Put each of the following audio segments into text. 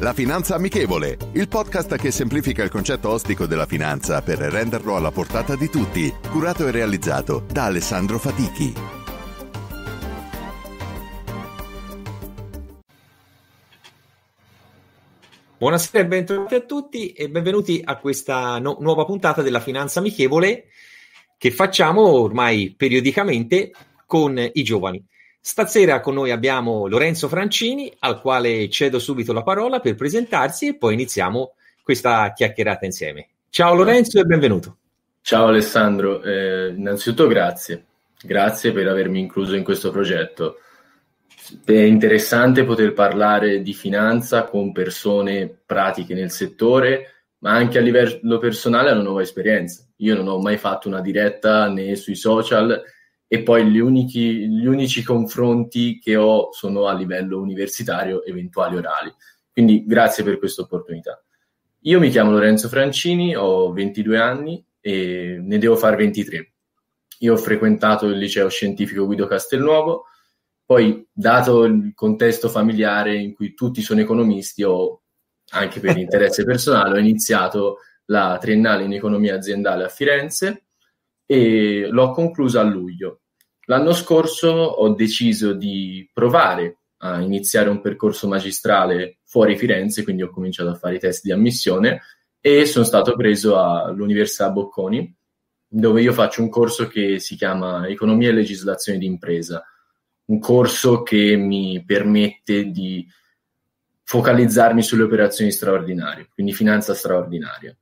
La Finanza Amichevole, il podcast che semplifica il concetto ostico della finanza per renderlo alla portata di tutti, curato e realizzato da Alessandro Fatichi. Buonasera e bentornati a tutti e benvenuti a questa no- nuova puntata della Finanza Amichevole che facciamo ormai periodicamente con i giovani. Stasera con noi abbiamo Lorenzo Francini, al quale cedo subito la parola per presentarsi e poi iniziamo questa chiacchierata insieme. Ciao Lorenzo e benvenuto. Ciao Alessandro, eh, innanzitutto grazie, grazie per avermi incluso in questo progetto. È interessante poter parlare di finanza con persone pratiche nel settore, ma anche a livello personale è una nuova esperienza. Io non ho mai fatto una diretta né sui social e poi gli unici, gli unici confronti che ho sono a livello universitario, eventuali orali. Quindi grazie per questa opportunità. Io mi chiamo Lorenzo Francini, ho 22 anni e ne devo fare 23. Io ho frequentato il liceo scientifico Guido Castelnuovo, poi dato il contesto familiare in cui tutti sono economisti, ho, anche per interesse personale, ho iniziato la triennale in economia aziendale a Firenze e l'ho conclusa a luglio. L'anno scorso ho deciso di provare a iniziare un percorso magistrale fuori Firenze, quindi ho cominciato a fare i test di ammissione e sono stato preso all'Università Bocconi, dove io faccio un corso che si chiama Economia e legislazione di impresa, un corso che mi permette di focalizzarmi sulle operazioni straordinarie, quindi finanza straordinaria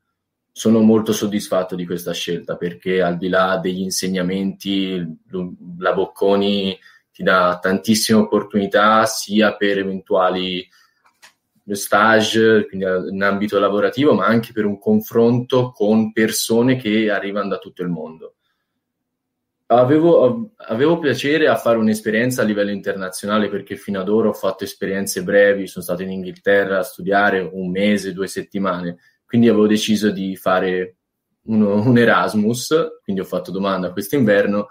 sono molto soddisfatto di questa scelta perché al di là degli insegnamenti, la Bocconi ti dà tantissime opportunità sia per eventuali stage, quindi in ambito lavorativo, ma anche per un confronto con persone che arrivano da tutto il mondo. Avevo, avevo piacere a fare un'esperienza a livello internazionale perché fino ad ora ho fatto esperienze brevi, sono stato in Inghilterra a studiare un mese, due settimane quindi avevo deciso di fare uno, un Erasmus, quindi ho fatto domanda quest'inverno,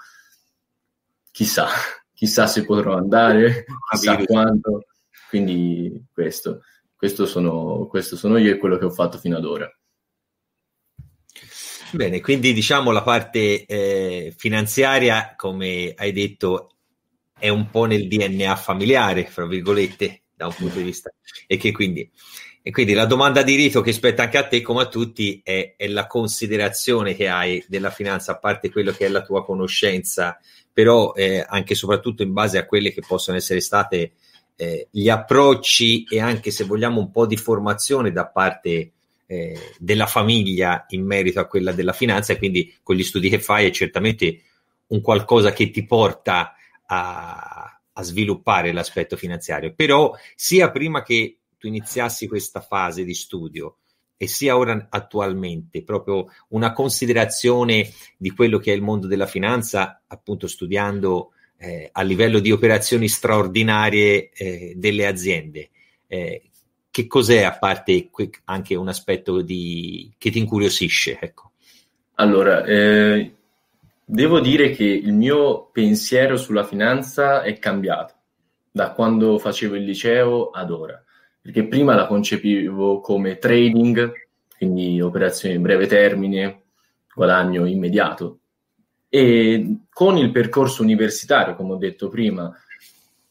chissà, chissà se potrò andare, chissà quando, quindi questo, questo sono, questo sono io e quello che ho fatto fino ad ora. Bene, quindi diciamo la parte eh, finanziaria, come hai detto, è un po' nel DNA familiare, fra virgolette, da un punto di vista, e che quindi e quindi la domanda di rito che spetta anche a te, come a tutti, è, è, la considerazione che hai della finanza, a parte quello che è la tua conoscenza, però eh, anche e soprattutto in base a quelle che possono essere state eh, gli approcci e anche se vogliamo un po' di formazione da parte eh, della famiglia in merito a quella della finanza e quindi con gli studi che fai è certamente un qualcosa che ti porta a, a sviluppare l'aspetto finanziario, però sia prima che tu iniziassi questa fase di studio e sia ora attualmente proprio una considerazione di quello che è il mondo della finanza, appunto studiando eh, a livello di operazioni straordinarie eh, delle aziende. Eh, che cos'è a parte que- anche un aspetto di... che ti incuriosisce? Ecco. Allora, eh, devo dire che il mio pensiero sulla finanza è cambiato da quando facevo il liceo ad ora perché prima la concepivo come trading, quindi operazioni a breve termine, guadagno immediato. E con il percorso universitario, come ho detto prima,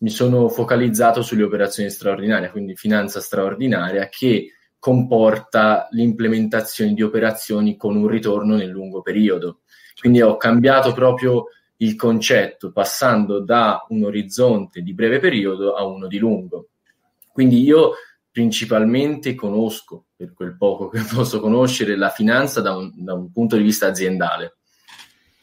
mi sono focalizzato sulle operazioni straordinarie, quindi finanza straordinaria, che comporta l'implementazione di operazioni con un ritorno nel lungo periodo. Quindi ho cambiato proprio il concetto, passando da un orizzonte di breve periodo a uno di lungo. Quindi io principalmente conosco, per quel poco che posso conoscere, la finanza da un, da un punto di vista aziendale.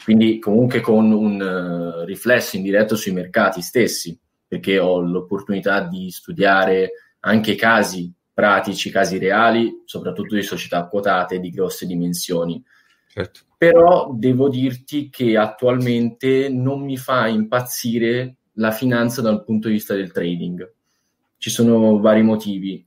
Quindi comunque con un uh, riflesso indiretto sui mercati stessi, perché ho l'opportunità di studiare anche casi pratici, casi reali, soprattutto di società quotate di grosse dimensioni. Certo. Però devo dirti che attualmente non mi fa impazzire la finanza dal punto di vista del trading. Ci sono vari motivi.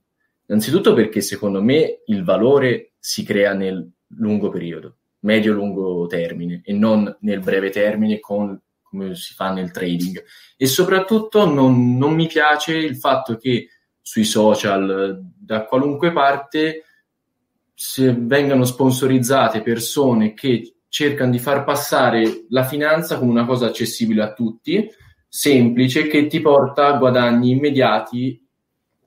Innanzitutto perché secondo me il valore si crea nel lungo periodo, medio-lungo termine e non nel breve termine con, come si fa nel trading. E soprattutto non, non mi piace il fatto che sui social, da qualunque parte, se vengano sponsorizzate persone che cercano di far passare la finanza come una cosa accessibile a tutti, semplice, che ti porta a guadagni immediati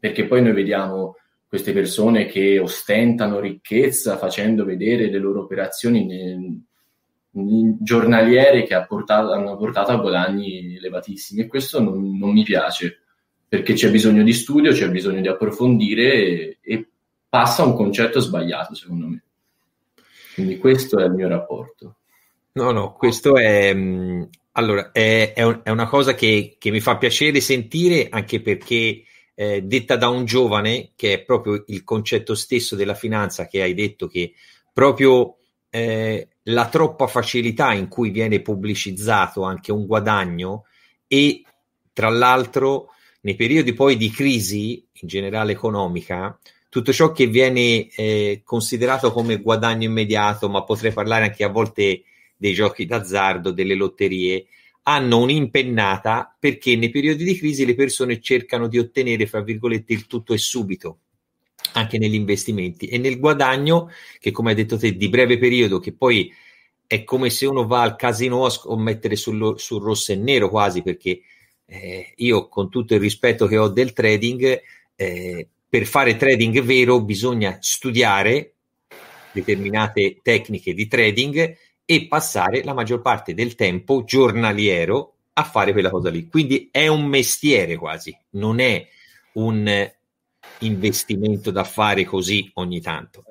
perché poi noi vediamo queste persone che ostentano ricchezza facendo vedere le loro operazioni nel, giornaliere che ha portato, hanno portato a guadagni elevatissimi e questo non, non, mi piace perché c'è bisogno di studio, c'è bisogno di approfondire e, e, passa un concetto sbagliato secondo me. Quindi questo è il mio rapporto. No, no, questo è, mm, allora, è, è, un, è una cosa che, che mi fa piacere sentire anche perché eh, detta da un giovane, che è proprio il concetto stesso della finanza che hai detto che proprio eh, la troppa facilità in cui viene pubblicizzato anche un guadagno e tra l'altro nei periodi poi di crisi in generale economica tutto ciò che viene eh, considerato come guadagno immediato, ma potrei parlare anche a volte dei giochi d'azzardo, delle lotterie, hanno un'impennata perché nei periodi di crisi le persone cercano di ottenere, fra virgolette, il tutto e subito anche negli investimenti e nel guadagno che come hai detto te di breve periodo che poi è come se uno va al casino a mettere sul, sul rosso e nero quasi perché eh, io con tutto il rispetto che ho del trading eh, per fare trading vero bisogna studiare determinate tecniche di trading e passare la maggior parte del tempo giornaliero a fare quella cosa lì. Quindi è un mestiere quasi, non è un investimento da fare così ogni tanto.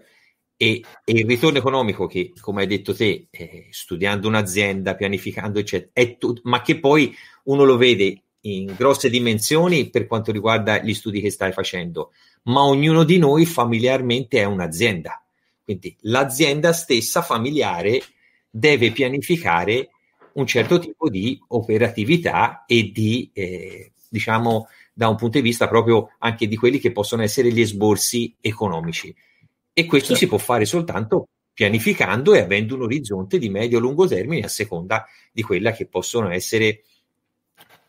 E, e il ritorno economico che, come hai detto te, eh, studiando un'azienda, pianificando, eccetera, è tu- ma che poi uno lo vede in grosse dimensioni per quanto riguarda gli studi che stai facendo, ma ognuno di noi familiarmente è un'azienda. Quindi l'azienda stessa familiare deve pianificare un certo tipo di operatività e di, eh, diciamo, da un punto di vista proprio anche di quelli che possono essere gli esborsi economici. E questo certo. si può fare soltanto pianificando e avendo un orizzonte di medio-lungo termine a seconda di quella che possono essere,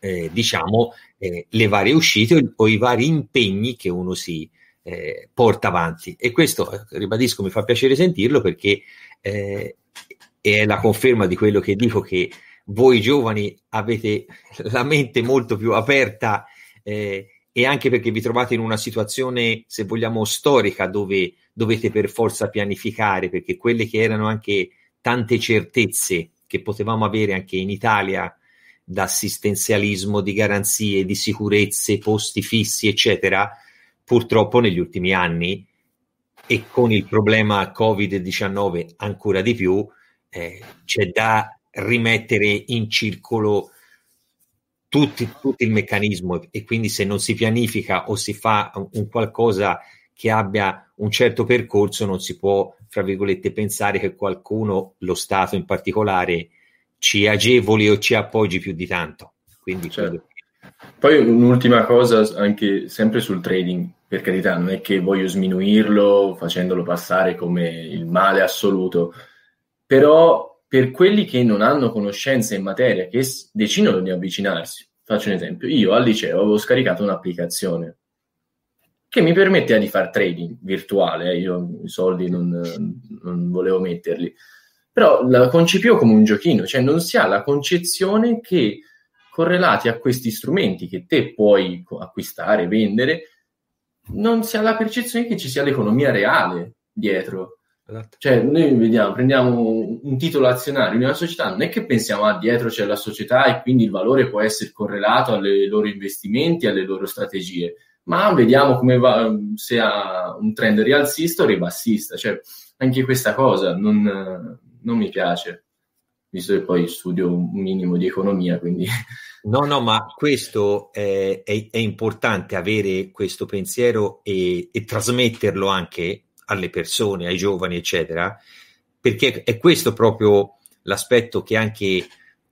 eh, diciamo, eh, le varie uscite o i vari impegni che uno si eh, porta avanti. E questo, eh, ribadisco, mi fa piacere sentirlo perché Eh, e è la conferma di quello che dico che voi giovani avete la mente molto più aperta eh, e anche perché vi trovate in una situazione, se vogliamo, storica dove dovete per forza pianificare, perché quelle che erano anche tante certezze che potevamo avere anche in Italia, da assistenzialismo, di garanzie, di sicurezze, posti fissi, eccetera, purtroppo negli ultimi anni e con il problema Covid-19 ancora di più, eh, c'è da rimettere in circolo tutti, tutto il meccanismo e quindi se non si pianifica o si fa un qualcosa che abbia un certo percorso non si può, fra virgolette, pensare che qualcuno, lo Stato in particolare, ci agevoli o ci appoggi più di tanto. Quindi, certo. Poi un'ultima cosa, anche sempre sul trading, per carità, non è che voglio sminuirlo facendolo passare come il male assoluto, però per quelli che non hanno conoscenza in materia, che decidono di avvicinarsi, faccio un esempio, io al liceo avevo scaricato un'applicazione che mi permetteva di fare trading virtuale, eh, io i soldi non, non volevo metterli, però la concepivo come un giochino, cioè non si ha la concezione che correlati a questi strumenti che te puoi acquistare, vendere, non si ha la percezione che ci sia l'economia reale dietro, Esatto. Cioè, noi vediamo, prendiamo un titolo azionario di una società, non è che pensiamo ah, dietro c'è la società e quindi il valore può essere correlato alle loro investimenti, alle loro strategie, ma vediamo come va, ehm, se ha un trend rialzista o ribassista. Cioè, anche questa cosa non, non mi piace, visto che poi studio un minimo di economia, quindi... No, no, ma questo è, è, è importante avere questo pensiero e, e trasmetterlo anche alle persone, ai giovani, eccetera, perché è questo proprio l'aspetto che anche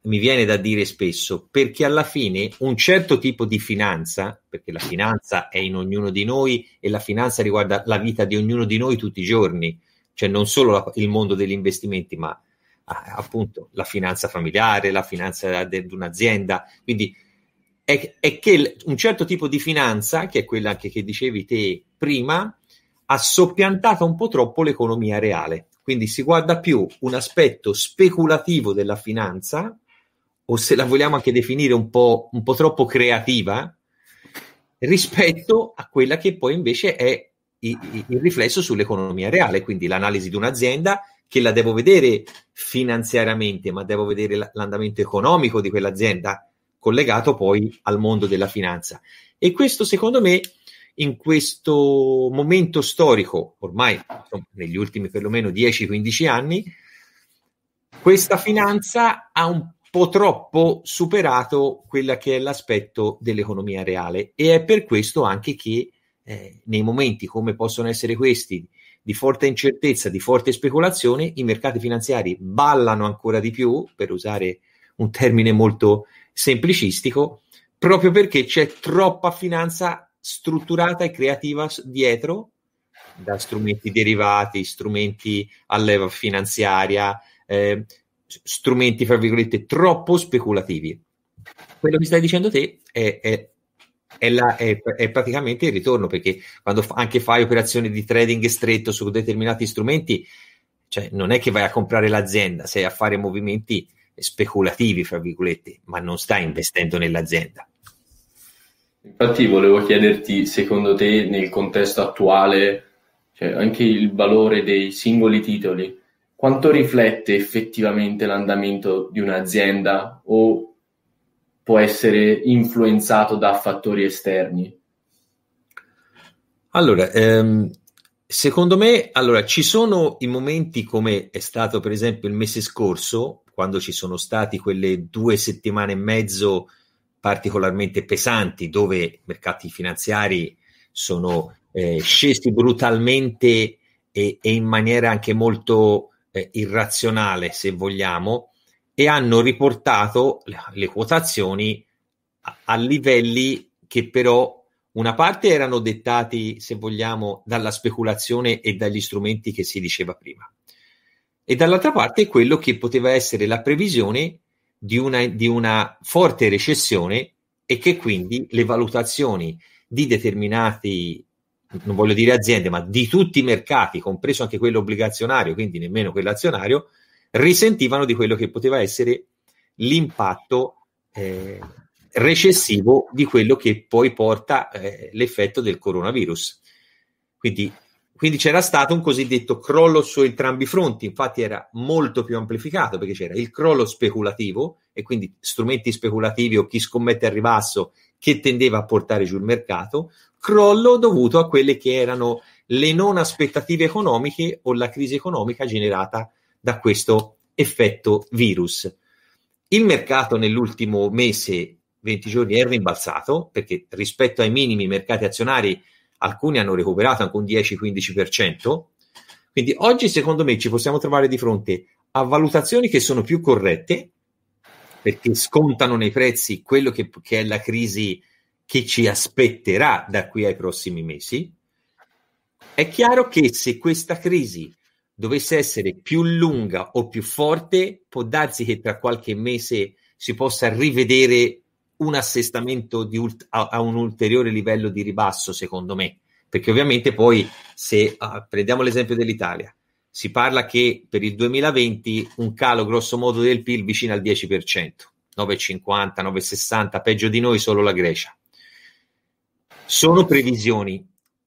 mi viene da dire spesso, perché alla fine un certo tipo di finanza, perché la finanza è in ognuno di noi e la finanza riguarda la vita di ognuno di noi tutti i giorni, cioè non solo la, il mondo degli investimenti, ma ah, appunto la finanza familiare, la finanza di un'azienda, quindi è, è che un certo tipo di finanza, che è quella anche che dicevi te prima, ha soppiantato un po' troppo l'economia reale. Quindi si guarda più un aspetto speculativo della finanza, o se la vogliamo anche definire un po', un po troppo creativa, rispetto a quella che poi invece è il, il riflesso sull'economia reale, quindi l'analisi di un'azienda che la devo vedere finanziariamente, ma devo vedere l'andamento economico di quell'azienda collegato poi al mondo della finanza. E questo secondo me in questo momento storico, ormai insomma, negli ultimi perlomeno 10-15 anni, questa finanza ha un po' troppo superato quella che è l'aspetto dell'economia reale e è per questo anche che eh, nei momenti come possono essere questi di forte incertezza, di forte speculazione, i mercati finanziari ballano ancora di più, per usare un termine molto semplicistico, proprio perché c'è troppa finanza strutturata e creativa dietro, da strumenti derivati, strumenti a leva finanziaria, eh, strumenti, fra virgolette, troppo speculativi. Quello che stai dicendo te è, è è, la, è, è, praticamente il ritorno perché quando f- anche fai operazioni di trading stretto su determinati strumenti, cioè non è che vai a comprare l'azienda, sei a fare movimenti speculativi, fra virgolette, ma non stai investendo nell'azienda. Infatti volevo chiederti, secondo te, nel contesto attuale, cioè anche il valore dei singoli titoli, quanto riflette effettivamente l'andamento di un'azienda o può essere influenzato da fattori esterni? Allora, ehm, secondo me, allora, ci sono i momenti come è stato per esempio il mese scorso, quando ci sono stati quelle due settimane e mezzo particolarmente pesanti dove i mercati finanziari sono eh, scesi brutalmente e, e, in maniera anche molto eh, irrazionale, se vogliamo, e hanno riportato le, quotazioni a, a, livelli che però una parte erano dettati, se vogliamo, dalla speculazione e dagli strumenti che si diceva prima, e dall'altra parte quello che poteva essere la previsione di una, di una forte recessione e che quindi le valutazioni di determinati non voglio dire aziende, ma di tutti i mercati, compreso anche quello obbligazionario, quindi nemmeno quello azionario, risentivano di quello che poteva essere l'impatto eh, recessivo di quello che poi porta eh, l'effetto del coronavirus. Quindi quindi c'era stato un cosiddetto crollo su entrambi i fronti, infatti era molto più amplificato perché c'era il crollo speculativo e quindi strumenti speculativi o chi scommette al ribasso che tendeva a portare giù il mercato, crollo dovuto a quelle che erano le non aspettative economiche o la crisi economica generata da questo effetto virus. Il mercato nell'ultimo mese, 20 giorni, è rimbalzato perché rispetto ai minimi mercati azionari alcuni hanno recuperato anche un 10-15%. Quindi oggi secondo me ci possiamo trovare di fronte a valutazioni che sono più corrette, perché scontano nei prezzi quello che, che è la crisi che ci aspetterà da qui ai prossimi mesi. È chiaro che se questa crisi dovesse essere più lunga o più forte, può darsi che tra qualche mese si possa rivedere un assestamento ult- a, a, un ulteriore livello di ribasso, secondo me, perché ovviamente poi se uh, prendiamo l'esempio dell'Italia, si parla che per il 2020 un calo grosso modo del PIL vicino al 10%, 9,50, 9,60, peggio di noi solo la Grecia. Sono previsioni.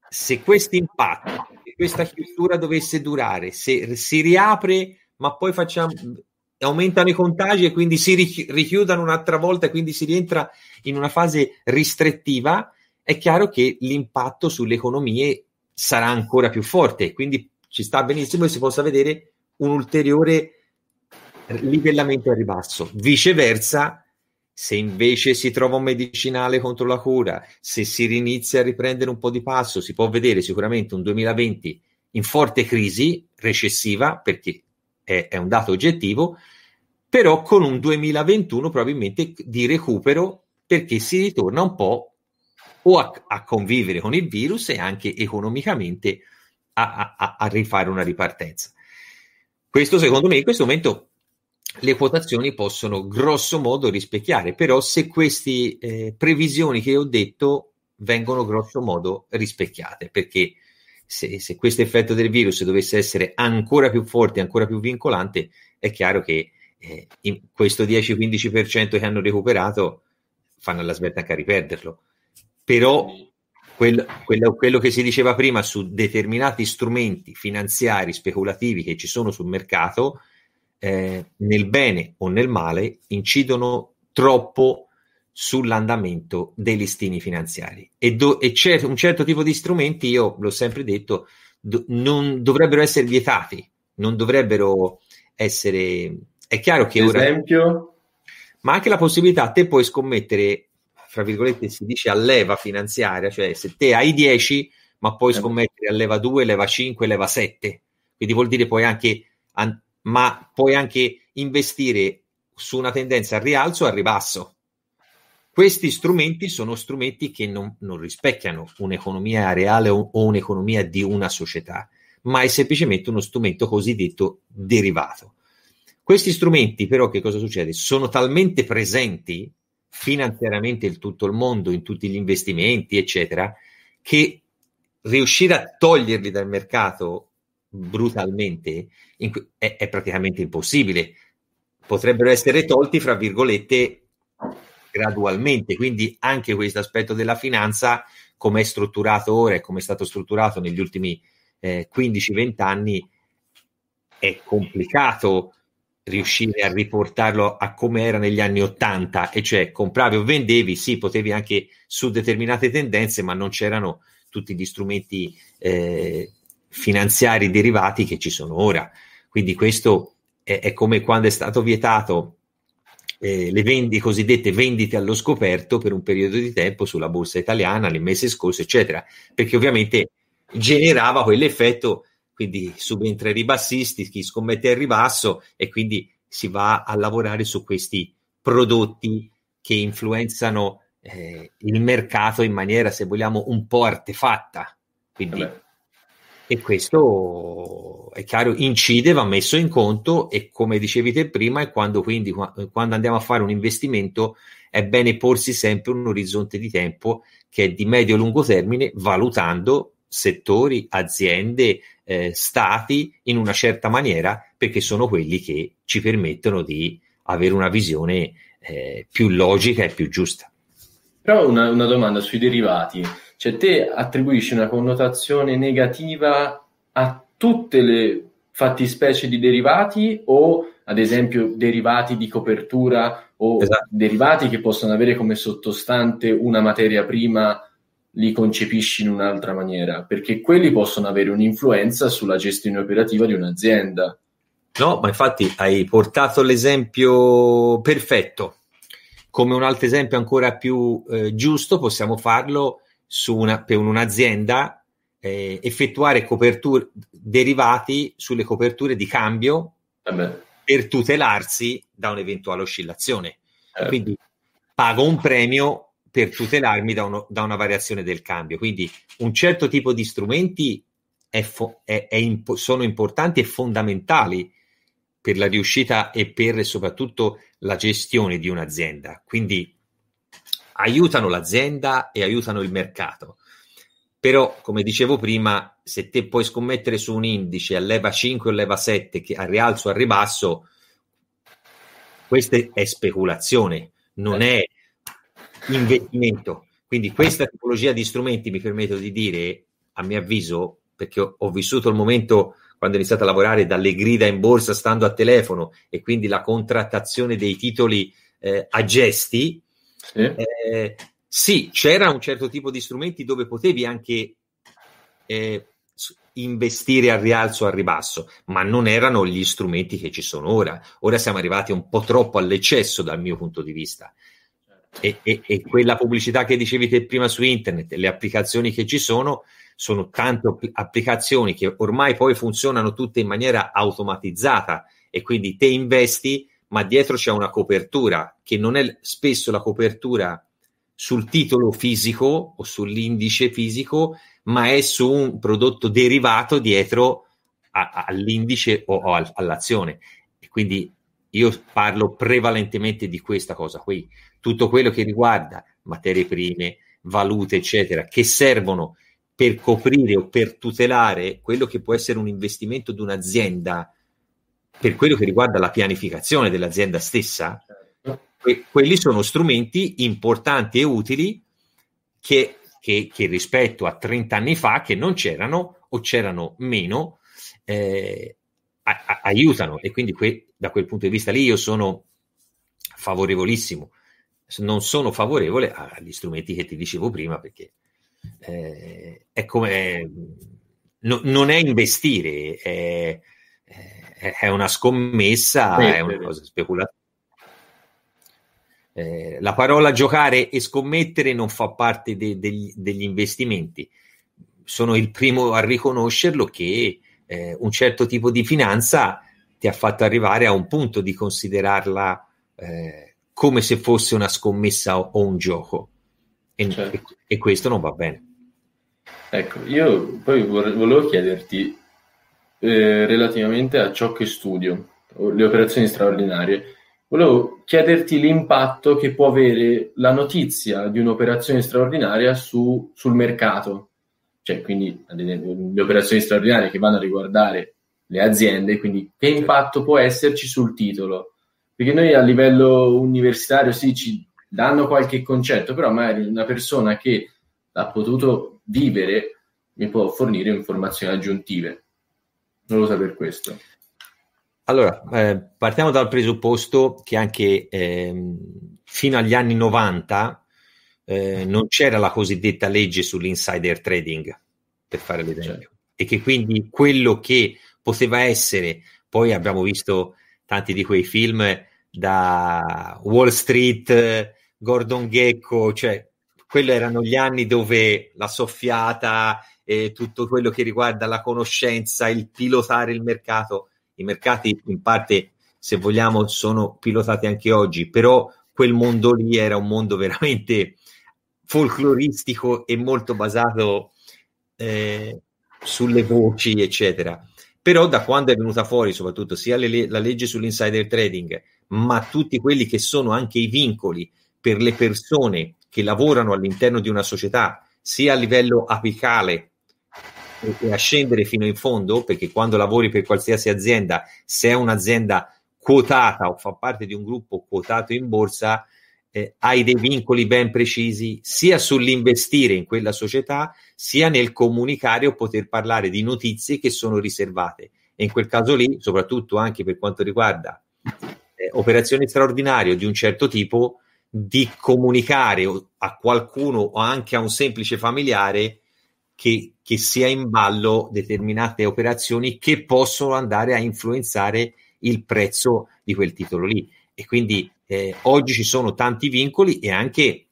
Se questo impatto, questa chiusura dovesse durare, se si riapre, ma poi facciamo aumentano i contagi e quindi si richi- richiudono un'altra volta e quindi si rientra in una fase ristrettiva, è chiaro che l'impatto sulle economie sarà ancora più forte. Quindi ci sta benissimo che si possa vedere un ulteriore livellamento al ribasso. Viceversa, se invece si trova un medicinale contro la cura, se si rinizia a riprendere un po' di passo, si può vedere sicuramente un 2020 in forte crisi recessiva perché è, è un dato oggettivo, però con un 2021 probabilmente di recupero perché si ritorna un po' o a, a convivere con il virus e anche economicamente a, a, a, rifare una ripartenza. Questo secondo me in questo momento le quotazioni possono grosso modo rispecchiare, però se queste eh, previsioni che ho detto vengono grosso modo rispecchiate, perché se, se questo effetto del virus dovesse essere ancora più forte, ancora più vincolante, è chiaro che eh, questo 10-15% che hanno recuperato fanno la svelta anche a riperderlo. Però quello, quello, quello, che si diceva prima su determinati strumenti finanziari speculativi che ci sono sul mercato, eh, nel bene o nel male, incidono troppo sull'andamento dei listini finanziari e, do, e cer- un certo tipo di strumenti, io l'ho sempre detto, do, non dovrebbero essere vietati, non dovrebbero essere... È chiaro che ora... Esempio? Ma anche la possibilità, te puoi scommettere, fra virgolette si dice a leva finanziaria, cioè se te hai 10 ma puoi eh. scommettere a leva 2, leva 5, leva 7, quindi vuol dire puoi anche... An- ma puoi anche investire su una tendenza al rialzo o al ribasso questi strumenti sono strumenti che non, non rispecchiano un'economia reale o, o un'economia di una società, ma è semplicemente uno strumento cosiddetto derivato. Questi strumenti, però, che cosa succede? Sono talmente presenti finanziariamente in tutto il mondo, in tutti gli investimenti, eccetera, che riuscire a toglierli dal mercato brutalmente è, è praticamente impossibile. Potrebbero essere tolti, fra virgolette, gradualmente, quindi anche questo aspetto della finanza, come è strutturato ora e come è stato strutturato negli ultimi eh, 15-20 anni, è complicato riuscire a riportarlo a come era negli anni 80, e cioè compravi o vendevi, sì, potevi anche su determinate tendenze, ma non c'erano tutti gli strumenti eh, finanziari derivati che ci sono ora. Quindi questo è, è come quando è stato vietato eh, le vendi, cosiddette vendite allo scoperto per un periodo di tempo sulla borsa italiana le mese scorse, eccetera, perché ovviamente generava quell'effetto, quindi subentra i ribassisti, chi scommette al ribasso e quindi si va a lavorare su questi prodotti che influenzano eh, il mercato in maniera, se vogliamo, un po' artefatta. Quindi, e questo è chiaro, incide, va messo in conto e come dicevi te prima, e quando, quindi, quando andiamo a fare un investimento è bene porsi sempre un orizzonte di tempo che è di medio-lungo termine, valutando settori, aziende, eh, stati in una certa maniera, perché sono quelli che ci permettono di avere una visione eh, più logica e più giusta. Però una, una, domanda sui derivati, cioè te attribuisci una connotazione negativa a tutte le fattispecie di derivati o ad esempio derivati di copertura o esatto. derivati che possono avere come sottostante una materia prima li concepisci in un'altra maniera perché quelli possono avere un'influenza sulla gestione operativa di un'azienda. No, ma infatti hai portato l'esempio perfetto. Come un altro esempio ancora più eh, giusto possiamo farlo una, per un'azienda eh, effettuare coperture derivati sulle coperture di cambio eh per tutelarsi da un'eventuale oscillazione. Eh. Quindi pago un premio per tutelarmi da, uno, da, una variazione del cambio. Quindi un certo tipo di strumenti è fo- è, è imp- sono importanti e fondamentali per la riuscita e per soprattutto la gestione di un'azienda. Quindi aiutano l'azienda e aiutano il mercato però come dicevo prima se te puoi scommettere su un indice a leva 5 o leva 7 che al rialzo o al ribasso questa è speculazione non è investimento quindi questa tipologia di strumenti mi permetto di dire a mio avviso perché ho, ho vissuto il momento quando ho iniziato a lavorare dalle grida in borsa stando a telefono e quindi la contrattazione dei titoli eh, a gesti sì. eh, sì, c'era un certo tipo di strumenti dove potevi anche eh, investire al rialzo o al ribasso, ma non erano gli strumenti che ci sono ora. Ora siamo arrivati un po' troppo all'eccesso dal mio punto di vista. E, e, e quella pubblicità che dicevi te prima su internet, le applicazioni che ci sono, sono tante applicazioni che ormai poi funzionano tutte in maniera automatizzata e quindi te investi, ma dietro c'è una copertura che non è spesso la copertura sul titolo fisico o sull'indice fisico, ma è su un prodotto derivato dietro a, a, all'indice o, o al, all'azione. E quindi io parlo prevalentemente di questa cosa qui. Tutto quello che riguarda materie prime, valute, eccetera, che servono per coprire o per tutelare quello che può essere un investimento di un'azienda per quello che riguarda la pianificazione dell'azienda stessa, que- quelli sono strumenti importanti e utili che, che, che, rispetto a 30 anni fa, che non c'erano o c'erano meno, eh, a- a- aiutano. E quindi que- da quel punto di vista lì io sono favorevolissimo. Non sono favorevole agli strumenti che ti dicevo prima perché eh, è come... No, non è investire, è, è una scommessa, sì, è una cosa speculativa. Eh, la parola giocare e scommettere non fa parte de, de, degli investimenti. Sono il primo a riconoscerlo che eh, un certo tipo di finanza ti ha fatto arrivare a un punto di considerarla eh, come se fosse una scommessa o, o un gioco. E, certo. e, e questo non va bene. Ecco, io poi volevo chiederti eh, relativamente a ciò che studio, le operazioni straordinarie, Volevo chiederti l'impatto che può avere la notizia di un'operazione straordinaria su, sul mercato, cioè quindi le operazioni straordinarie che vanno a riguardare le aziende, quindi che certo. impatto può esserci sul titolo? Perché noi a livello universitario sì ci danno qualche concetto, però magari una persona che l'ha potuto vivere mi può fornire informazioni aggiuntive. Non lo sa per questo. Allora, eh, partiamo dal presupposto che anche eh, fino agli anni 90 eh, non c'era la cosiddetta legge sull'insider trading, per fare l'esempio, certo. e che quindi quello che poteva essere, poi abbiamo visto tanti di quei film da Wall Street, Gordon Gecko, cioè quelli erano gli anni dove la soffiata e tutto quello che riguarda la conoscenza, il pilotare il mercato i mercati in parte, se vogliamo, sono pilotati anche oggi, però quel mondo lì era un mondo veramente folcloristico e molto basato eh, sulle voci, eccetera. Però da quando è venuta fuori, soprattutto sia le, la legge sull'insider trading, ma tutti quelli che sono anche i vincoli per le persone che lavorano all'interno di una società, sia a livello apicale e a scendere fino in fondo, perché quando lavori per qualsiasi azienda, se è un'azienda quotata o fa parte di un gruppo quotato in borsa, eh, hai dei vincoli ben precisi sia sull'investire in quella società, sia nel comunicare o poter parlare di notizie che sono riservate. E in quel caso lì, soprattutto anche per quanto riguarda eh, operazioni straordinarie di un certo tipo, di comunicare a qualcuno o anche a un semplice familiare che, che sia in ballo determinate operazioni che possono andare a influenzare il prezzo di quel titolo lì. E quindi eh, oggi ci sono tanti vincoli e anche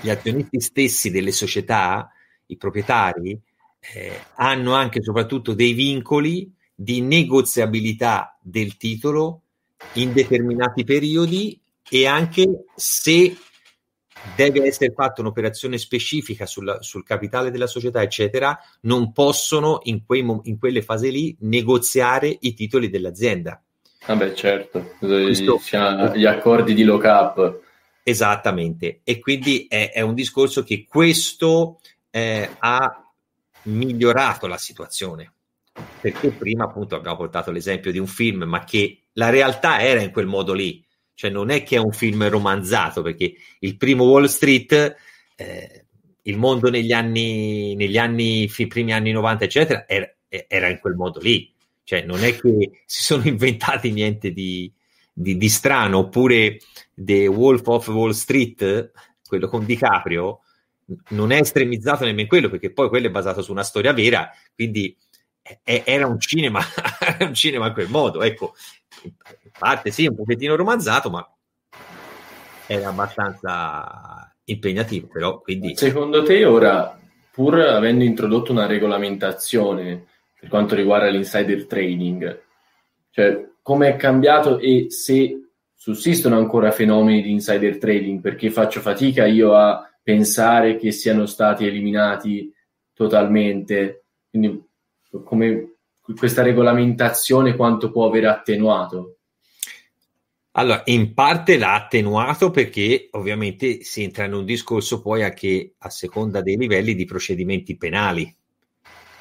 gli azionisti stessi delle società, i proprietari, eh, hanno anche e soprattutto dei vincoli di negoziabilità del titolo in determinati periodi e anche se deve essere fatta un'operazione specifica sulla, sul capitale della società, eccetera, non possono in, quei, in quelle fasi lì negoziare i titoli dell'azienda. Vabbè, ah certo, Questo... gli accordi di lock-up. Esattamente, e quindi è, è un discorso che questo eh, ha migliorato la situazione, perché prima appunto abbiamo portato l'esempio di un film, ma che la realtà era in quel modo lì, cioè non è che è un film romanzato, perché il primo Wall Street, eh, il mondo negli anni, negli anni, primi anni 90, eccetera, era, era in quel modo lì. Cioè non è che si sono inventati niente di, di, di strano, oppure The Wolf of Wall Street, quello con DiCaprio, non è estremizzato nemmeno quello, perché poi quello è basato su una storia vera, quindi era un cinema, era un cinema in quel modo. Ecco, parte sì, un pochettino romanzato, ma era abbastanza impegnativo. Però, quindi... Secondo te ora, pur avendo introdotto una regolamentazione per quanto riguarda l'insider trading, cioè come è cambiato e se sussistono ancora fenomeni di insider trading, perché faccio fatica io a pensare che siano stati eliminati totalmente. Quindi come questa regolamentazione quanto può aver attenuato? Allora, in parte l'ha attenuato perché ovviamente si entra in un discorso poi anche a seconda dei livelli di procedimenti penali.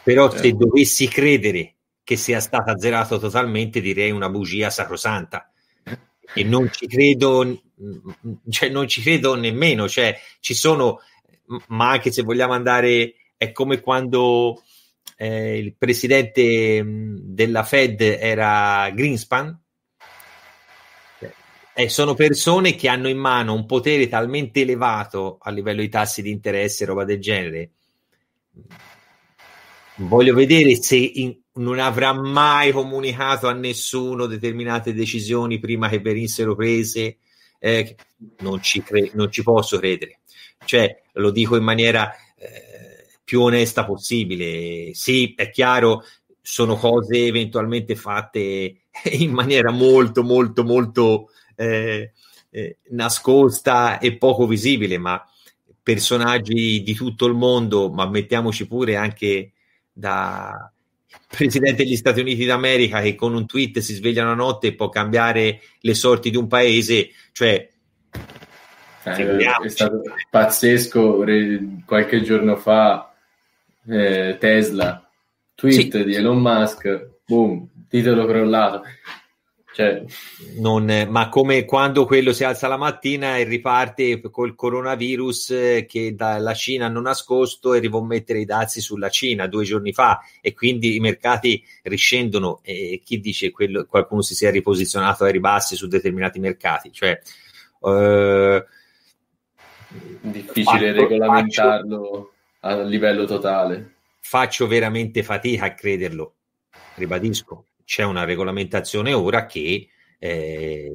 Però certo. se dovessi credere che sia stato azzerato totalmente, direi una bugia sacrosanta. E non ci credo, cioè non ci credo nemmeno. Cioè, ci sono, ma anche se vogliamo andare, è come quando eh, il presidente della Fed era Greenspan eh, sono persone che hanno in mano un potere talmente elevato a livello di tassi di interesse e roba del genere. Voglio vedere se in, non avrà mai comunicato a nessuno determinate decisioni prima che venissero prese. Eh, non, ci cre- non, ci posso credere. Cioè, lo dico in maniera eh, più onesta possibile. Sì, è chiaro, sono cose eventualmente fatte in maniera molto, molto, molto eh, eh, nascosta e poco visibile, ma personaggi di tutto il mondo, ma mettiamoci pure anche da presidente degli Stati Uniti d'America che con un tweet si sveglia una notte e può cambiare le sorti di un paese, cioè eh, è stato pazzesco qualche giorno fa eh, Tesla tweet sì. di Elon Musk boom titolo crollato cioè... Non, ma come quando quello si alza la mattina e riparte col coronavirus eh, che dalla Cina hanno nascosto e rivomettere i dazi sulla Cina due giorni fa e quindi i mercati riscendono e chi dice quello, qualcuno si sia riposizionato ai ribassi su determinati mercati cioè eh, difficile faccio, regolamentarlo faccio, a livello totale faccio veramente fatica a crederlo ribadisco c'è una regolamentazione ora che eh,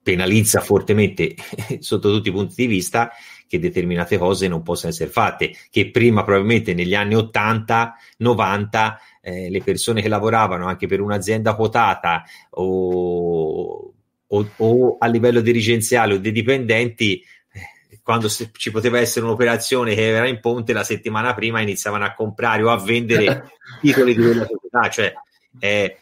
penalizza fortemente sotto tutti i punti di vista che determinate cose non possono essere fatte, che prima probabilmente negli anni 80, 90 eh, le persone che lavoravano anche per un'azienda quotata o, o, o, a livello dirigenziale o dei dipendenti eh, quando se, ci poteva essere un'operazione che era in ponte la settimana prima iniziavano a comprare o a vendere titoli di quella società, cioè eh,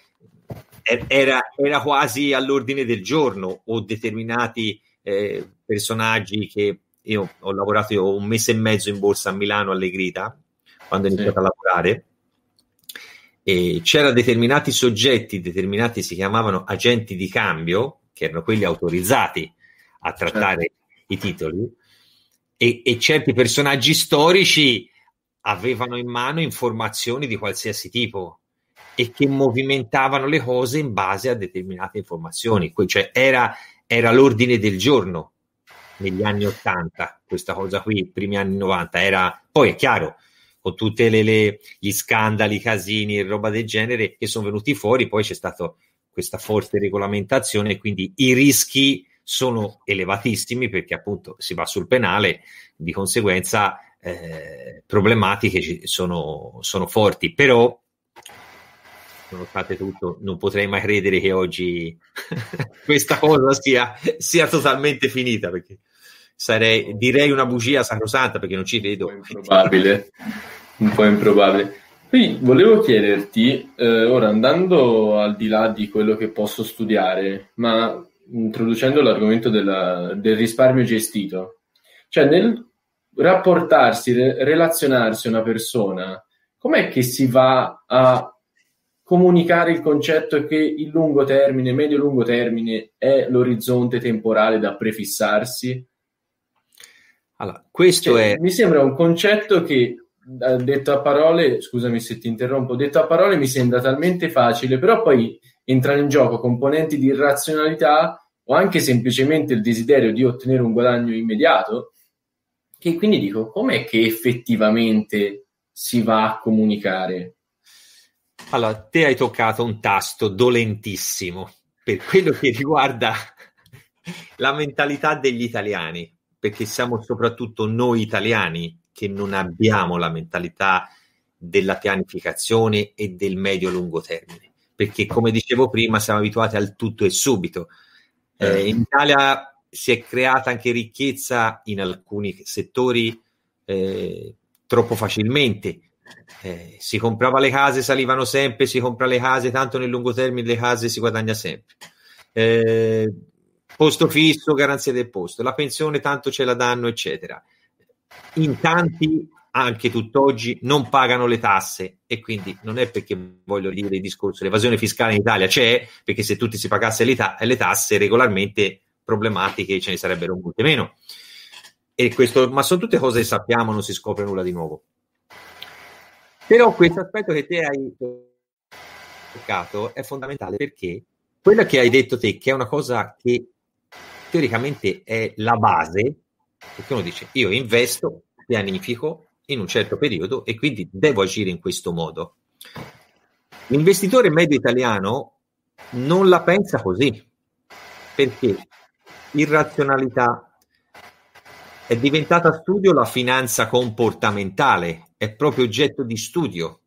Er, era, era, quasi all'ordine del giorno o determinati eh, personaggi che io ho lavorato io un mese e mezzo in borsa a Milano all'Egrita quando ho iniziato a lavorare e c'erano determinati soggetti, determinati si chiamavano agenti di cambio, che erano quelli autorizzati a trattare certo. i titoli, e, e, certi personaggi storici avevano in mano informazioni di qualsiasi tipo e che movimentavano le cose in base a determinate informazioni, cioè era, era l'ordine del giorno negli anni 80, questa cosa qui, primi anni 90, era poi è chiaro con tutti gli scandali, casini e roba del genere che sono venuti fuori, poi c'è stata questa forte regolamentazione, quindi i rischi sono elevatissimi perché appunto si va sul penale, di conseguenza eh, problematiche sono, sono forti, però nonostante tutto, non potrei mai credere che oggi questa cosa sia, sia, totalmente finita perché sarei, direi una bugia sacrosanta perché non ci vedo. Un po' improbabile, un po' improbabile. Quindi volevo chiederti, eh, ora andando al di là di quello che posso studiare, ma introducendo l'argomento della, del risparmio gestito, cioè nel rapportarsi, re- relazionarsi a una persona, com'è che si va a comunicare il concetto che il lungo termine, medio-lungo termine è l'orizzonte temporale da prefissarsi? Allora, questo cioè, è... Mi sembra un concetto che, eh, detto a parole, scusami se ti interrompo, detto a parole mi sembra talmente facile, però poi entrano in gioco componenti di irrazionalità o anche semplicemente il desiderio di ottenere un guadagno immediato, che quindi dico, com'è che effettivamente si va a comunicare? Allora, te hai toccato un tasto dolentissimo per quello che riguarda la mentalità degli italiani, perché siamo soprattutto noi italiani che non abbiamo la mentalità della pianificazione e del medio-lungo termine, perché come dicevo prima siamo abituati al tutto e subito. Eh, eh. in Italia si è creata anche ricchezza in alcuni settori eh, troppo facilmente eh, si comprava le case, salivano sempre, si compra le case, tanto nel lungo termine le case si guadagna sempre. Eh, posto fisso, garanzia del posto, la pensione tanto ce la danno, eccetera. In tanti, anche tutt'oggi, non pagano le tasse e quindi non è perché voglio dire il discorso, l'evasione fiscale in Italia c'è, perché se tutti si pagassero le, ta- le tasse regolarmente problematiche ce ne sarebbero molte meno. E questo, ma sono tutte cose che sappiamo, non si scopre nulla di nuovo. Però questo aspetto che te hai toccato è fondamentale perché quello che hai detto te, che è una cosa che teoricamente è la base, perché uno dice io investo, pianifico in un certo periodo e quindi devo agire in questo modo. L'investitore medio italiano non la pensa così, perché irrazionalità è diventata studio la finanza comportamentale, è proprio oggetto di studio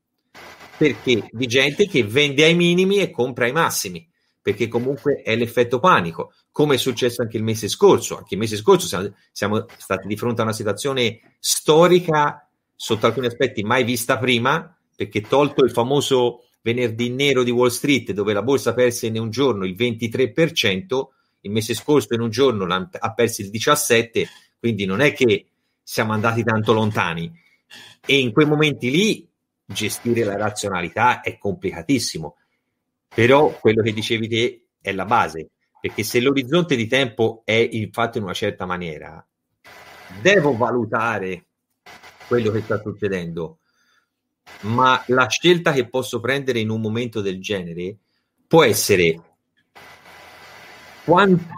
perché di gente che vende ai minimi e compra ai massimi perché comunque è l'effetto panico come è successo anche il mese scorso anche il mese scorso siamo, siamo stati di fronte a una situazione storica sotto alcuni aspetti mai vista prima perché tolto il famoso venerdì nero di Wall Street dove la borsa perse in un giorno il 23% il mese scorso in un giorno ha perso il 17% quindi non è che siamo andati tanto lontani e in quei momenti lì gestire la razionalità è complicatissimo, però quello che dicevi te è la base, perché se l'orizzonte di tempo è infatti in una certa maniera, devo valutare quello che sta succedendo, ma la scelta che posso prendere in un momento del genere può essere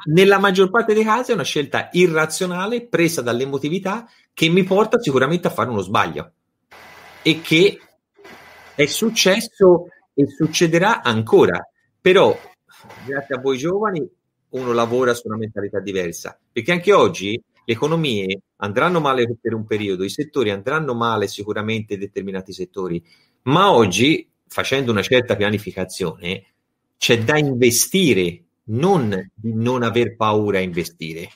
nella maggior parte dei casi una scelta irrazionale presa dall'emotività che mi porta sicuramente a fare uno sbaglio e che è successo e succederà ancora. Però, grazie a voi giovani, uno lavora su una mentalità diversa, perché anche oggi le economie andranno male per un periodo, i settori andranno male sicuramente determinati settori, ma oggi, facendo una certa pianificazione, c'è da investire, non di non aver paura a investire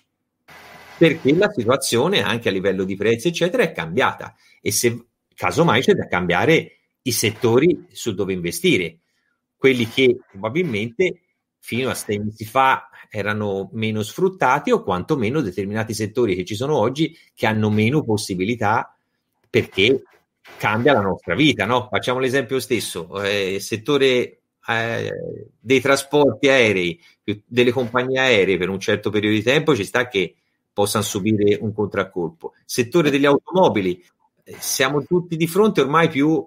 perché la situazione anche a livello di prezzi, eccetera, è cambiata e se casomai c'è da cambiare i settori su dove investire, quelli che probabilmente fino a sei mesi fa erano meno sfruttati o quantomeno determinati settori che ci sono oggi che hanno meno possibilità perché cambia la nostra vita. No? Facciamo l'esempio stesso, eh, settore eh, dei trasporti aerei, delle compagnie aeree per un certo periodo di tempo ci sta che possano subire un contraccolpo. Settore degli automobili, eh, siamo tutti di fronte ormai più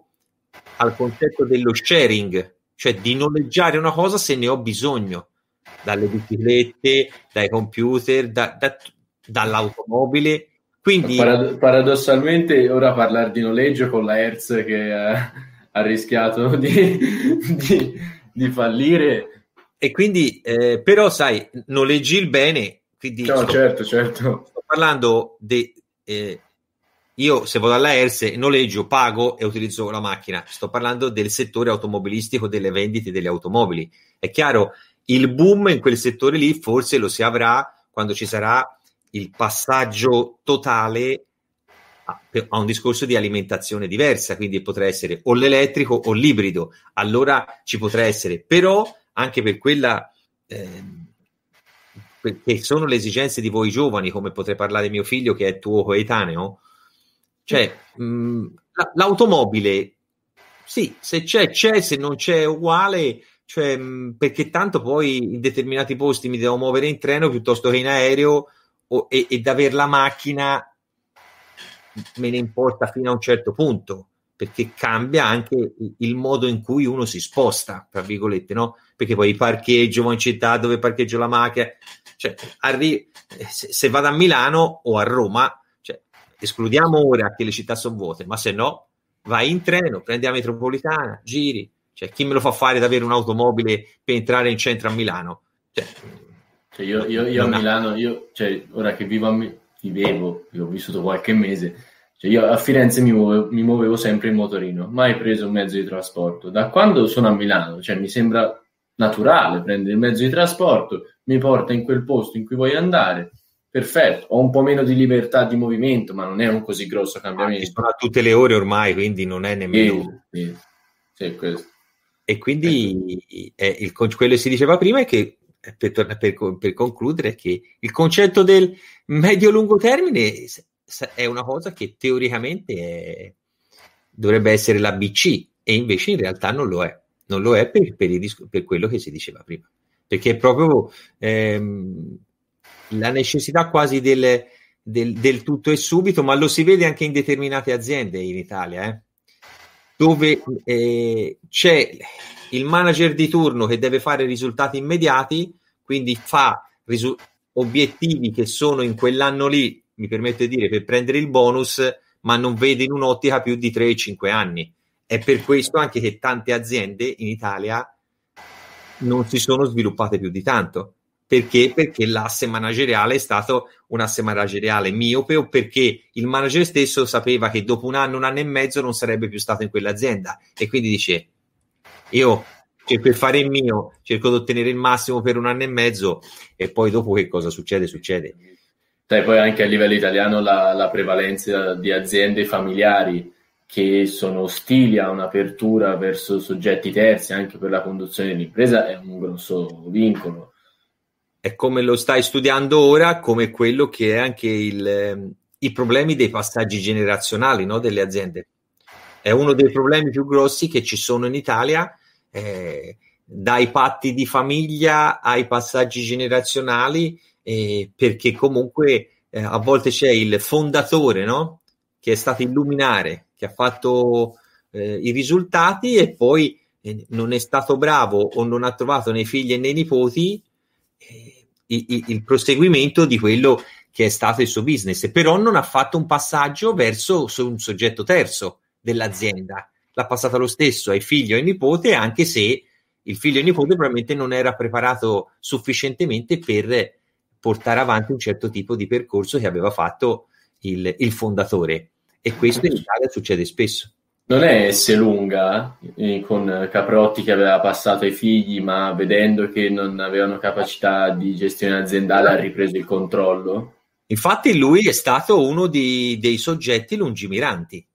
al concetto dello sharing, cioè di noleggiare una cosa se ne ho bisogno, dalle biciclette, dai computer, da, da, dall'automobile. Quindi... Parad- paradossalmente ora parlare di noleggio con la Hertz che ha, ha rischiato di, di, di, fallire. E quindi, eh, però sai, noleggi il bene quindi no, sto, certo, certo. Sto parlando di... Eh, io se vado alla ERSE noleggio, pago e utilizzo la macchina. Sto parlando del settore automobilistico, delle vendite delle automobili. È chiaro, il boom in quel settore lì forse lo si avrà quando ci sarà il passaggio totale a, un discorso di alimentazione diversa, quindi potrà essere o l'elettrico o l'ibrido. Allora ci potrà essere, però anche per quella... Eh, perché sono le esigenze di voi giovani, come potrei parlare mio figlio che è tuo coetaneo. Cioè, mh, mm, l'automobile, sì, se c'è, c'è, se non c'è è uguale, cioè, mh, mm, perché tanto poi in determinati posti mi devo muovere in treno piuttosto che in aereo o, e, ed avere la macchina me ne importa fino a un certo punto perché cambia anche il modo in cui uno si sposta, tra virgolette, no? Perché poi parcheggio, in città dove parcheggio la macchina, cioè, arri- se vado a Milano o a Roma, cioè, escludiamo ora che le città sono vuote, ma se no, vai in treno, prendi la metropolitana, giri. Cioè, chi me lo fa fare ad avere un'automobile per entrare in centro a Milano? Cioè, cioè io, io, io a Milano, io, cioè, ora che vivo a Milano, vivevo, io ho vissuto qualche mese, cioè io a Firenze mi muovevo, mi muovevo, sempre in motorino, mai preso un mezzo di trasporto. Da quando sono a Milano, cioè mi sembra naturale, prendo il mezzo di trasporto, mi porta in quel posto in cui voglio andare. Perfetto, ho un po' meno di libertà di movimento, ma non è un così grosso cambiamento. Ah, sono a tutte le ore ormai, quindi non è nemmeno... Sì, sì, sì, e quindi è eh, eh, il, quello che si diceva prima è che eh, per, per, per, concludere che il concetto del medio-lungo termine è una cosa che teoricamente è, dovrebbe essere l'ABC e invece in realtà non lo è non lo è per, per, il, per quello che si diceva prima, perché è proprio ehm, la necessità quasi del, del, del, tutto e subito, ma lo si vede anche in determinate aziende in Italia, eh, dove eh, c'è il manager di turno che deve fare risultati immediati, quindi fa risu- obiettivi che sono in quell'anno lì, mi permette di dire, per prendere il bonus, ma non vede in un'ottica più di 3-5 anni. È per questo anche che tante aziende in Italia non si sono sviluppate più di tanto. Perché? Perché l'asse manageriale è stato un asse manageriale miope o perché il manager stesso sapeva che dopo un anno, un anno e mezzo non sarebbe più stato in quell'azienda e quindi dice io cerco di fare il mio, cerco di ottenere il massimo per un anno e mezzo e poi dopo che cosa succede? Succede. E poi anche a livello italiano la, la prevalenza di aziende familiari che sono ostili a un'apertura verso soggetti terzi anche per la conduzione dell'impresa è un grosso vincolo. È come lo stai studiando ora, come quello che è anche il, ehm, i problemi dei passaggi generazionali no, delle aziende. È uno dei problemi più grossi che ci sono in Italia, eh, dai patti di famiglia ai passaggi generazionali, eh, perché comunque eh, a volte c'è il fondatore no, che è stato illuminare che ha fatto eh, i risultati e poi eh, non è stato bravo o non ha trovato nei figli e nei nipoti eh, il, il, proseguimento di quello che è stato il suo business, però non ha fatto un passaggio verso un soggetto terzo dell'azienda, l'ha passata lo stesso ai figli o ai nipoti, anche se il figlio e il nipote probabilmente non era preparato sufficientemente per portare avanti un certo tipo di percorso che aveva fatto il, il fondatore. E questo in Italia succede spesso. Non è se Lunga eh, con Caprotti che aveva passato ai figli, ma vedendo che non avevano capacità di gestione aziendale ha ripreso il controllo? Infatti lui è stato uno di, dei soggetti lungimiranti,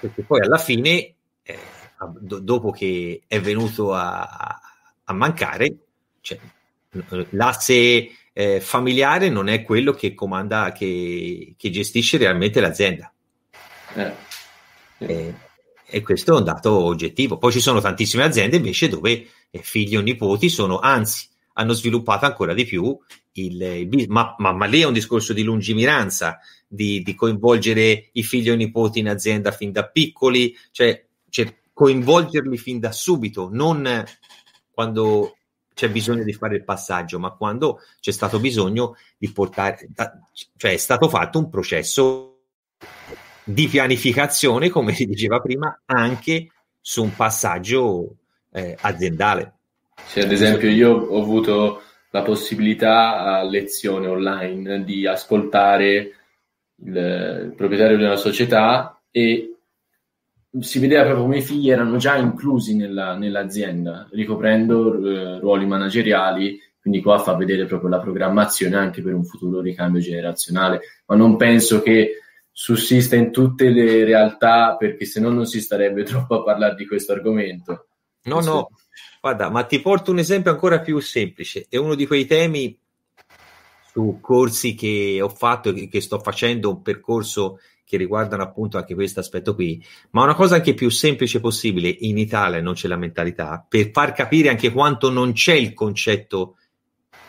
perché poi alla fine, eh, dopo che è venuto a, a mancare, cioè, l'asse eh, familiare non è quello che comanda, che, che gestisce realmente l'azienda eh. E, eh, e, questo è un dato oggettivo. Poi ci sono tantissime aziende invece dove eh, figli o nipoti sono, anzi, hanno sviluppato ancora di più il, business. Ma, ma, ma, lì è un discorso di lungimiranza, di, di, coinvolgere i figli o nipoti in azienda fin da piccoli, cioè, cioè coinvolgerli fin da subito, non quando c'è bisogno di fare il passaggio, ma quando c'è stato bisogno di portare, cioè è stato fatto un processo di pianificazione, come si diceva prima, anche su un passaggio eh, aziendale. Cioè, ad esempio, io ho avuto la possibilità a lezione online di ascoltare il, il proprietario di una società e si vedeva proprio come i figli erano già inclusi nella, nell'azienda, ricoprendo eh, ruoli manageriali, quindi qua fa vedere proprio la programmazione anche per un futuro ricambio generazionale, ma non penso che sussista in tutte le realtà perché se no non si starebbe troppo a parlare di questo argomento. No, no, guarda, ma ti porto un esempio ancora più semplice. È uno di quei temi su corsi che ho fatto e che sto facendo un percorso che riguardano appunto anche questo aspetto qui, ma una cosa anche più semplice possibile, in Italia non c'è la mentalità, per far capire anche quanto non c'è il concetto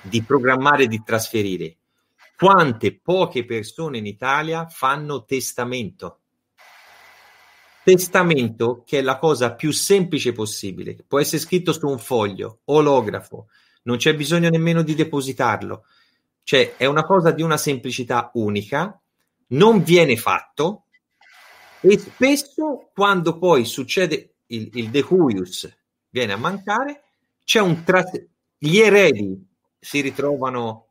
di programmare e di trasferire quante poche persone in Italia fanno testamento. Testamento che è la cosa più semplice possibile, può essere scritto su un foglio, olografo, non c'è bisogno nemmeno di depositarlo. Cioè è una cosa di una semplicità unica, non viene fatto e spesso quando poi succede il, il decuius viene a mancare, c'è un tra- gli eredi si ritrovano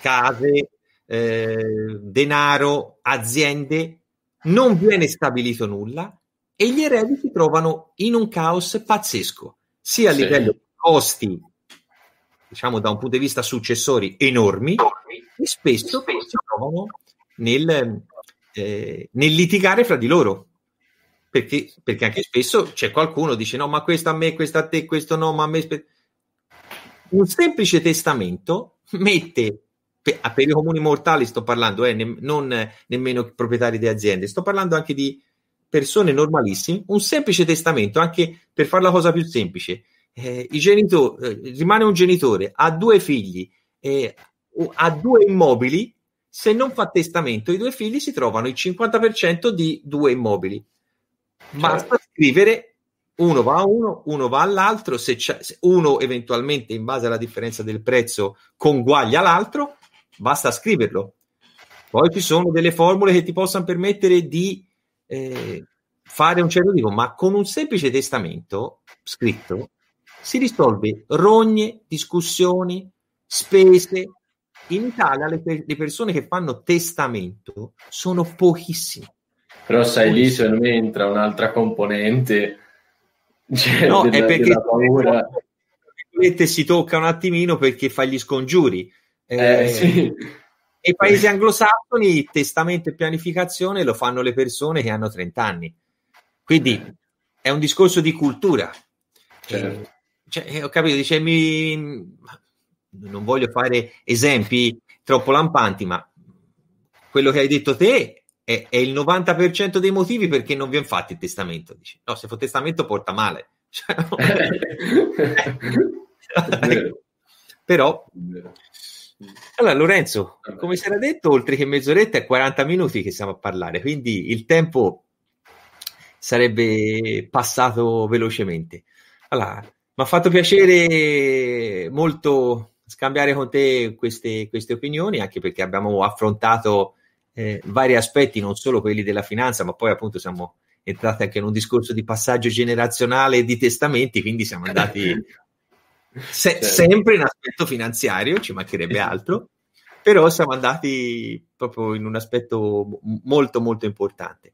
case, eh, denaro, aziende, non viene stabilito nulla e gli eredi si trovano in un caos pazzesco, sia a sì. livello di costi, diciamo da un punto di vista successori, enormi, e spesso si trovano nel, eh, nel litigare fra di loro. Perché, perché, anche spesso c'è qualcuno che dice no, ma questo a me, questo a te, questo no, ma a me. Un semplice testamento mette per, per i comuni mortali sto parlando, eh, ne, non eh, nemmeno proprietari di aziende, sto parlando anche di persone normalissime, un semplice testamento, anche per fare la cosa più semplice. Eh, i genitori, eh, rimane un genitore, ha due figli, eh, ha due immobili, se non fa testamento i due figli si trovano il 50% di due immobili. Certo. Basta certo. scrivere uno va a uno, uno va all'altro, se, se uno eventualmente in base alla differenza del prezzo conguaglia l'altro, basta scriverlo. Poi ci sono delle formule che ti possano permettere di eh, fare un certo tipo, ma con un semplice testamento scritto si risolve rogne, discussioni, spese. In Italia le, le persone che fanno testamento sono pochissime. Però sai lì se me entra un'altra componente. Cioè, no, della, è perché paura. si tocca un attimino perché fa gli scongiuri. Eh, eh, eh, sì. I paesi anglosassoni testamento e pianificazione lo fanno le persone che hanno 30 anni. Quindi eh. è un discorso di cultura. Certo. Cioè, ho capito, dice, mi... non voglio fare esempi troppo lampanti, ma quello che hai detto te è, è il 90% dei motivi perché non viene fatto il testamento. Dice, no, se fa testamento porta male. Cioè, no. Però... Allora, Lorenzo, come si era detto, oltre che mezz'oretta è 40 minuti che stiamo a parlare, quindi il tempo sarebbe passato velocemente. Allora, mi ha fatto piacere molto scambiare con te queste, queste opinioni, anche perché abbiamo affrontato eh, vari aspetti, non solo quelli della finanza, ma poi appunto siamo entrati anche in un discorso di passaggio generazionale e di testamenti, quindi siamo andati Se, certo. Sempre in aspetto finanziario, ci mancherebbe esatto. altro, però siamo andati proprio in un aspetto molto molto importante.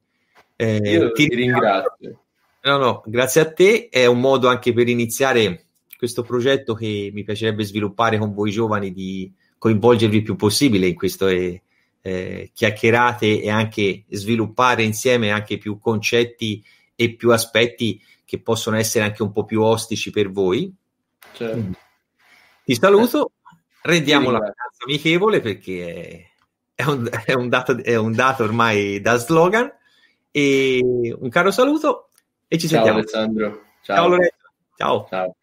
Eh, Io ti, ti ringrazio. No, no, grazie a te. È un modo anche per iniziare questo progetto che mi piacerebbe sviluppare con voi giovani di coinvolgervi il più possibile in queste eh, eh, chiacchierate e anche sviluppare insieme anche più concetti e più aspetti che possono essere anche un po' più ostici per voi, Certo. Ti saluto, eh, rendiamo la vacanza amichevole perché è un, è, un dato, è un, dato, ormai da slogan. E un caro saluto e ci Ciao, sentiamo. Alessandro. Ciao, Ciao Lorenzo. Ciao. Ciao.